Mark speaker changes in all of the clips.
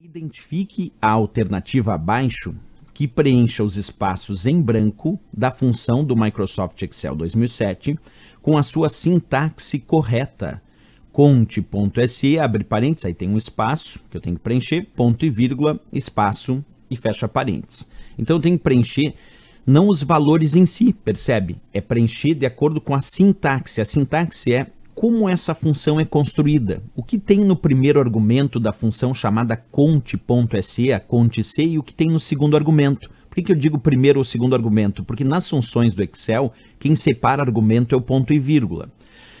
Speaker 1: Identifique a alternativa abaixo que preencha os espaços em branco da função do Microsoft Excel 2007 com a sua sintaxe correta. Conte.se, abre parênteses, aí tem um espaço que eu tenho que preencher, ponto e vírgula, espaço e fecha parênteses. Então eu tenho que preencher não os valores em si, percebe? É preencher de acordo com a sintaxe. A sintaxe é como essa função é construída. O que tem no primeiro argumento da função chamada conte.se, a conte C, e o que tem no segundo argumento. Por que, que eu digo primeiro ou segundo argumento? Porque nas funções do Excel, quem separa argumento é o ponto e vírgula.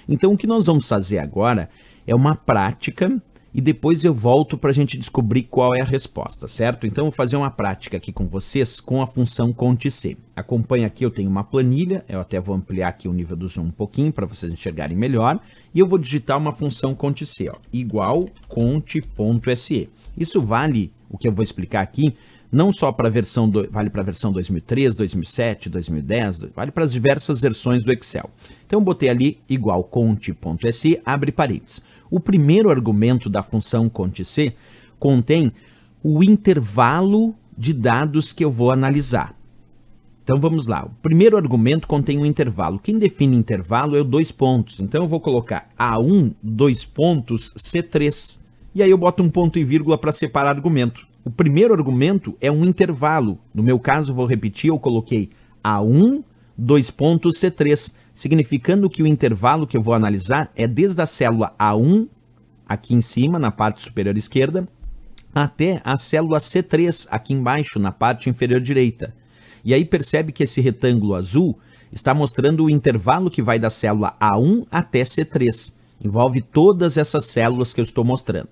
Speaker 1: Então, o que nós vamos fazer agora é uma prática e depois eu volto para a gente descobrir qual é a resposta, certo? Então vou fazer uma prática aqui com vocês com a função CONT.SE. c Acompanha aqui, eu tenho uma planilha, eu até vou ampliar aqui o nível do zoom um pouquinho para vocês enxergarem melhor, e eu vou digitar uma função CONT.SE, c igual conte.se. Isso vale, o que eu vou explicar aqui, não só para a versão, do, vale para a versão 2003, 2007, 2010, vale para as diversas versões do Excel. Então eu botei ali igual conte.se, abre parênteses. O primeiro argumento da função cont-c contém o intervalo de dados que eu vou analisar. Então vamos lá. O primeiro argumento contém um intervalo. Quem define intervalo é o dois pontos. Então eu vou colocar A1, dois pontos, C3. E aí eu boto um ponto e vírgula para separar argumento. O primeiro argumento é um intervalo. No meu caso, vou repetir, eu coloquei A1, dois pontos, C3 significando que o intervalo que eu vou analisar é desde a célula A1, aqui em cima, na parte superior esquerda, até a célula C3, aqui embaixo, na parte inferior direita. E aí percebe que esse retângulo azul está mostrando o intervalo que vai da célula A1 até C3. Envolve todas essas células que eu estou mostrando.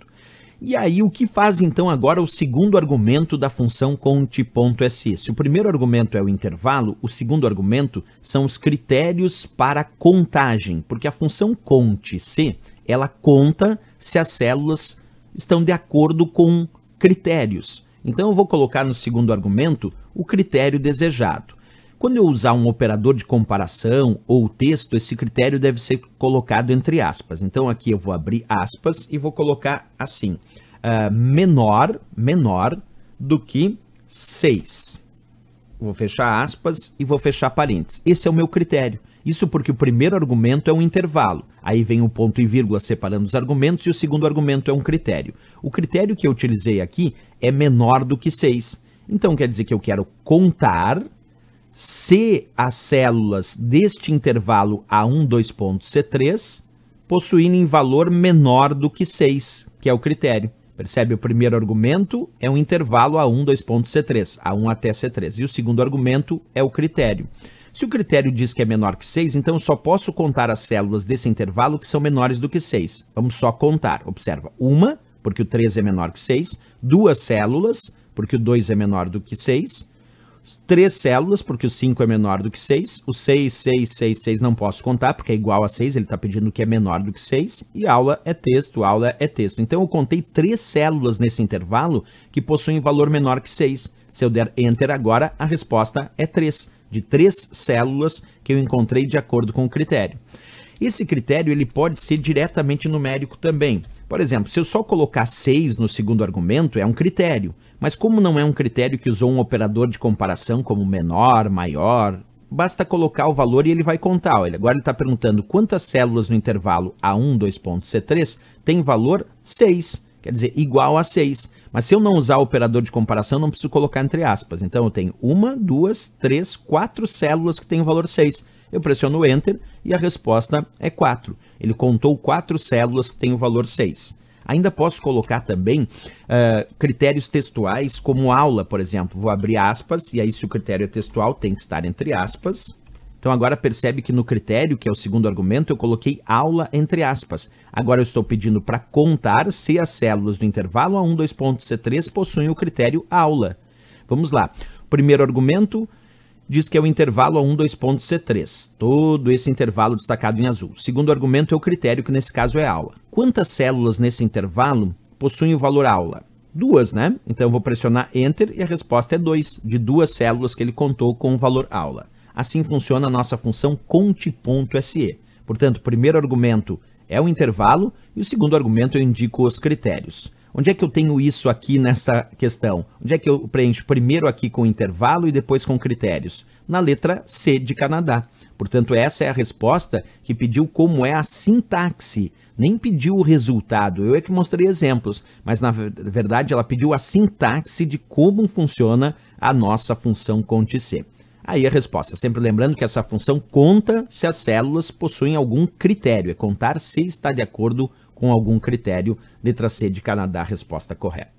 Speaker 1: E aí, o que faz então agora o segundo argumento da função conte.si? Se o primeiro argumento é o intervalo, o segundo argumento são os critérios para contagem, porque a função conte-se, ela conta se as células estão de acordo com critérios. Então, eu vou colocar no segundo argumento o critério desejado. Quando eu usar um operador de comparação ou texto, esse critério deve ser colocado entre aspas. Então aqui eu vou abrir aspas e vou colocar assim, uh, menor, menor do que 6. Vou fechar aspas e vou fechar parênteses. Esse é o meu critério. Isso porque o primeiro argumento é um intervalo. Aí vem o um ponto e vírgula separando os argumentos e o segundo argumento é um critério. O critério que eu utilizei aqui é menor do que 6. Então quer dizer que eu quero contar se as células deste intervalo A1, 3 possuírem valor menor do que 6, que é o critério. Percebe? O primeiro argumento é um intervalo A1, 3 A1 até C3. E o segundo argumento é o critério. Se o critério diz que é menor que 6, então eu só posso contar as células desse intervalo que são menores do que 6. Vamos só contar. Observa, uma, porque o 3 é menor que 6, duas células, porque o 2 é menor do que 6, três células, porque o 5 é menor do que 6. O 6, 6, 6, 6 não posso contar, porque é igual a 6, ele está pedindo que é menor do que 6. E aula é texto, aula é texto. Então eu contei três células nesse intervalo que possuem valor menor que 6. Se eu der Enter agora, a resposta é 3, de três células que eu encontrei de acordo com o critério. Esse critério ele pode ser diretamente numérico também. Por exemplo, se eu só colocar 6 no segundo argumento, é um critério. Mas como não é um critério que usou um operador de comparação como menor, maior, basta colocar o valor e ele vai contar. Olha, agora ele está perguntando quantas células no intervalo A1, c 3 tem valor 6, quer dizer, igual a 6. Mas se eu não usar o operador de comparação, não preciso colocar entre aspas. Então eu tenho uma, duas, três, quatro células que têm o valor 6. Eu pressiono Enter e a resposta é 4. Ele contou 4 células que têm o valor 6. Ainda posso colocar também uh, critérios textuais como aula, por exemplo. Vou abrir aspas, e aí se o critério é textual, tem que estar entre aspas. Então agora percebe que no critério, que é o segundo argumento, eu coloquei aula entre aspas. Agora eu estou pedindo para contar se as células do intervalo A1, c 3 possuem o critério aula. Vamos lá. Primeiro argumento, diz que é o intervalo a 1, c 3 todo esse intervalo destacado em azul. Segundo argumento é o critério, que nesse caso é aula. Quantas células nesse intervalo possuem o valor aula? Duas, né? Então eu vou pressionar Enter e a resposta é 2, de duas células que ele contou com o valor aula. Assim funciona a nossa função conte.se. Portanto, o primeiro argumento é o intervalo e o segundo argumento eu indico os critérios. Onde é que eu tenho isso aqui nessa questão? Onde é que eu preencho primeiro aqui com intervalo e depois com critérios? Na letra C de Canadá. Portanto, essa é a resposta que pediu como é a sintaxe. Nem pediu o resultado, eu é que mostrei exemplos, mas na verdade ela pediu a sintaxe de como funciona a nossa função conte C. Aí a resposta, sempre lembrando que essa função conta se as células possuem algum critério, é contar se está de acordo com com algum critério. Letra C de Canadá, resposta correta.